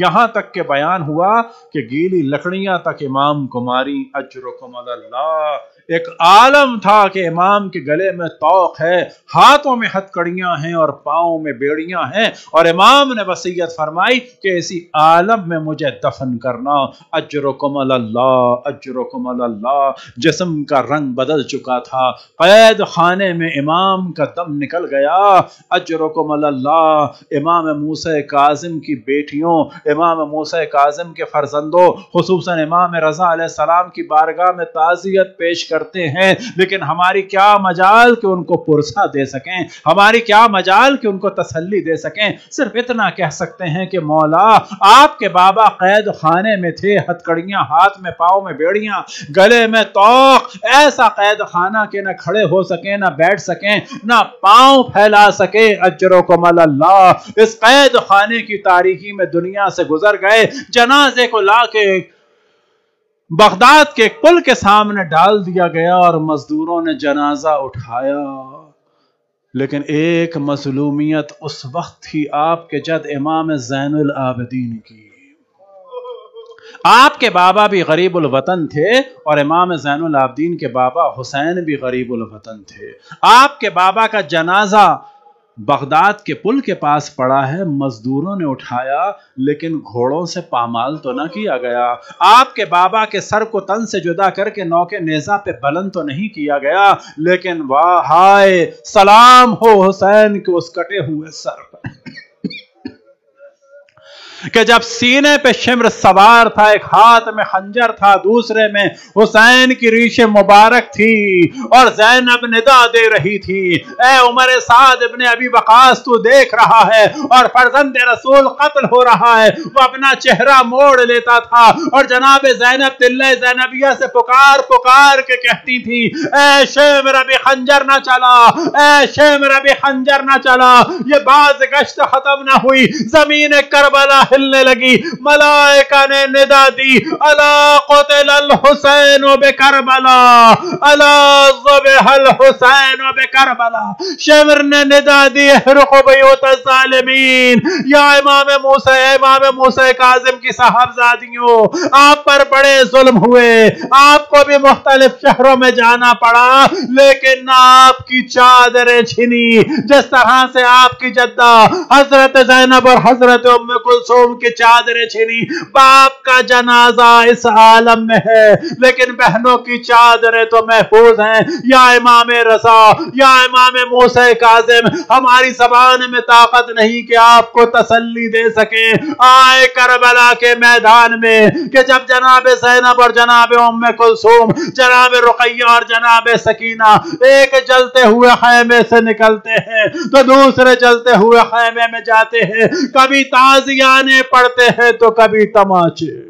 یہاں تک کہ بیان ہوا کہ گیلی لکڑیاں تک امام کو ماری اجرکم اللہ ایک عالم تھا کہ امام کے گلے میں توق ہے ہاتھوں میں ہتھ کڑیاں ہیں اور پاؤں میں بیڑیاں ہیں اور امام نے وسیعت فرمائی کہ اسی عالم میں مجھے دفن کرنا اجرکم اللہ اجرکم اللہ جسم کا رنگ بدل چکا تھا قید خانے میں امام کا دم نکل گیا اجرکم اللہ امام موسیٰ کاظم کی بیٹیوں امام موسیٰ کاظم کے فرزندوں خصوصاً امام رضا علیہ السلام کی بارگاہ میں تعزیت پیش کر کرتے ہیں لیکن ہماری کیا مجال کہ ان کو پرسہ دے سکیں ہماری کیا مجال کہ ان کو تسلی دے سکیں صرف اتنا کہہ سکتے ہیں کہ مولا آپ کے بابا قید خانے میں تھے ہتکڑیاں ہاتھ میں پاؤں میں بیڑیاں گلے میں توق ایسا قید خانہ کہ نہ کھڑے ہو سکیں نہ بیٹھ سکیں نہ پاؤں پھیلا سکیں اجروں کو مل اللہ اس قید خانے کی تاریخی میں دنیا سے گزر گئے جنازے کو لا کے بغداد کے پل کے سامنے ڈال دیا گیا اور مزدوروں نے جنازہ اٹھایا لیکن ایک مظلومیت اس وقت تھی آپ کے جد امام زین العابدین کی آپ کے بابا بھی غریب الوطن تھے اور امام زین العابدین کے بابا حسین بھی غریب الوطن تھے آپ کے بابا کا جنازہ بغداد کے پل کے پاس پڑا ہے مزدوروں نے اٹھایا لیکن گھوڑوں سے پامال تو نہ کیا گیا آپ کے بابا کے سر کو تن سے جدا کر کے کے نیزا پہ بلند تو نہیں کیا گیا لیکن ہائے سلام ہو حسین کے اس کٹے ہوئے سر کہ جب سینے پہ شمر سوار تھا ایک ہاتھ میں خنجر تھا دوسرے میں حسین کی ریش مبارک تھی اور زینب ندا دے رہی تھی اے عمر ابن ابی تو دیکھ رہا ہے اور فرزند رسول قتل ہو رہا ہے وہ اپنا چہرہ موڑ لیتا تھا اور جناب زینب تلہ زینبیہ سے پکار پکار کے کہتی تھی اے شمر ربھی خنجر نہ چلا اے شیم ربی خنجر نہ چلا یہ باز گشت ختم نہ ہوئی زمین کربلا ہلنے لگی ملائکہ نے ندا دی الا قتل الحسین بکربلا الا زبح الحسین بکربلا شمر نے ندا دی احرق بیوت الظالمین یا امام موسیٰ امام موسیٰ قاظم کی صحابزادیوں آپ پر بڑے ظلم ہوئے آپ کو بھی مختلف شہروں میں جانا پڑا لیکن آپ کی چادریں چھنی جس طرح سے آپ کی جدہ حضرت زینب اور حضرت ام کلسو قوم چادریں چھنی باپ کا جنازہ اس عالم میں ہے لیکن بہنوں کی چادریں تو محفوظ ہیں یا امام رسا یا امام موسیٰ موسے ہماری زبان میں طاقت نہیں کہ آپ کو تسلی دے سکیں آئے کربلا کے میدان میں کہ جب جناب سینب اور جناب ام کلسوم جناب رقیہ اور جناب سکینہ ایک جلتے ہوئے خیمے سے نکلتے ہیں تو دوسرے جلتے ہوئے خیمے میں جاتے ہیں کبھی تازیان پڑتے ہیں تو کبھی تماچے